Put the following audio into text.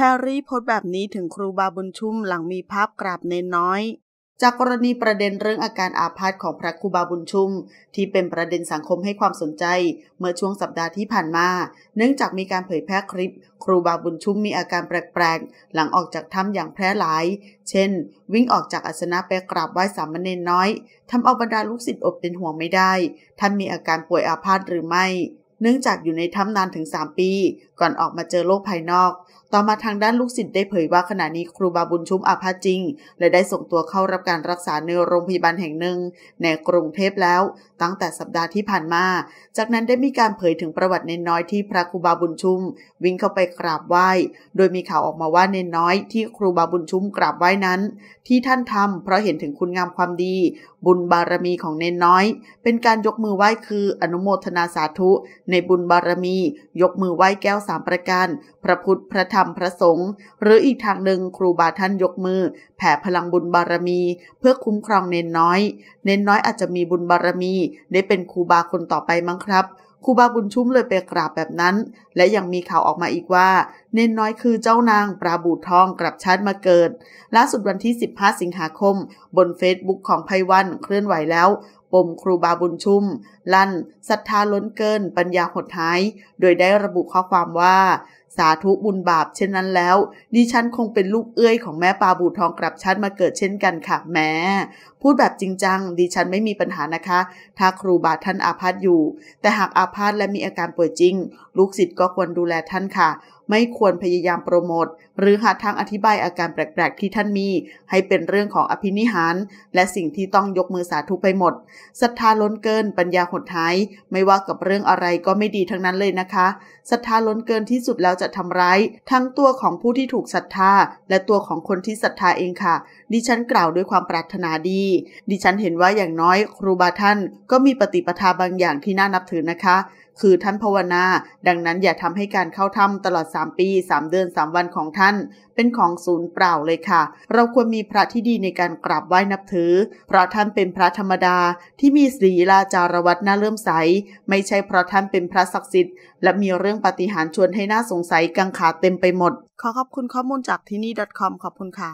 แพรรี่โพสแบบนี้ถึงครูบาบุญชุ่มหลังมีภาพกราบเนนน้อย จากกรณีประเด็นเรื่องอาการอาพาธของพระครูบาบุญชุ่มที่เป็นประเด็นสังคมให้ความสนใจเมื่อช่วงสัปดาห์ที่ผ่านมาเนื่องจากมีการเผยแพร่คลิป ครูบาบุญชุ่มมีอาการแปลกๆ หลังออกจากถ้ำอย่างแพร่หลาย เช่น วิ่งออกจากอาสนะไปกราบไหว้สามเณรน้อยทำเอาบรรดาลูกศิษย์อบเป็นห่วงไม่ได้ ท่านมีอาการป่วยอาพาธหรือไม่เนื่องจากอยู่ในถ้ำนานถึง 3 ปีก่อนออกมาเจอโลกภายนอก ต่อมาทางด้านลูกศิษย์ได้เผยว่าขณะนี้ครูบาบุญชุมอาภาจริง และได้ส่งตัวเข้ารับการรักษาในโรงพยาบาลแห่งหนึ่ง ในกรุงเทพแล้วตั้งแต่สัปดาห์ที่ผ่านมา จากนั้นได้มีการเผยถึงประวัติเนนน้อยที่พระครูบาบุญชุม วิ่งเข้าไปกราบไหว้ โดยมีข่าวออกมาว่าเนนน้อย ที่ครูบาบุญชุมกราบไหว้นั้น ที่ท่านทำ เพราะเห็นถึงคุณงามความดี บุญบารมีของเนนน้อย เป็นการยกมือไหว้คืออนุโมทนาสาธุในบุญบารมี ยกมือไหว้แก้วสามประการพระพุทธพระธรรมพระสงฆ์หรืออีกทางหนึ่งครูบาท่านยกมือ แผ่พลังบุญบารมี เพื่อคุ้มครองเน้นน้อยเน้นน้อยอาจจะมีบุญบารมี ได้เป็นครูบาคนต่อไปมั้งครับ ครูบาบุญชุ่มเลยไปกราบแบบนั้น และยังมีข่าวออกมาอีกว่า เน้นน้อยคือเจ้านาง ปราบูทองกลับชาติมาเกิด ล่าสุดวันที่ 15 สิงหาคม บนเฟซบุ๊กของไพวันเคลื่อนไหวแล้วปมครูบาบุญชุ่มลั่น ศรัทธาล้นเกิน ปัญญาหดหาย โดยได้ระบุข้อความว่าสาธุบุญบาป เช่นนั้นแล้ว ดิฉันคงเป็นลูกเอื้อยของแม่ปลาบูทองกลับชาติมาเกิดเช่นกันค่ะแม่พูดแบบจริงจังดิฉันไม่มีปัญหานะคะ ถ้าครูบาท่านอาพาธอยู่ แต่หากอาพาธและมีอาการป่วยจริง ลูกศิษย์ก็ควรดูแลท่านค่ะ ไม่ควรพยายามโปรโมทหรือหาทางอธิบายอาการแปลกๆ ที่ท่านมี ให้เป็นเรื่องของอภินิหาร และสิ่งที่ต้องยกมือสาธุไปหมดศรัทธาล้นเกิน ปัญญาหดหาย ไม่ว่ากับเรื่องอะไรก็ไม่ดีทั้งนั้นเลยนะคะศรัทธาล้นเกินที่สุดแล้วจะทำร้ายทั้งตัวของผู้ที่ถูกศรัทธา และตัวของคนที่ศรัทธาเองค่ะ ดิฉันกล่าวด้วยความปรารถนาดี ดิฉันเห็นว่าอย่างน้อยครูบาท่าน ก็มีปฏิปทาบางอย่างที่น่านับถือนะคะ คือท่านภาวนา ดังนั้นอย่าทำให้การเข้าถ้ำตลอด 3 ปี 3 เดือน3 วันของท่าน เป็นของศูนย์เปล่าเลยค่ะ เราควรมีพระที่ดีในการกราบไหว้นับถือ เพราะท่านเป็นพระธรรมดาที่มีศีลาจารวัตน่าเลื่อมใส ไม่ใช่เพราะท่านเป็นพระศักดิ์สิทธิ์ และมีเรื่องปฏิหารชวนให้น่าสงสัยกังขาเต็มไปหมด ขอขอบคุณข้อมูลจากที่นี่ .com ขอบคุณค่ะ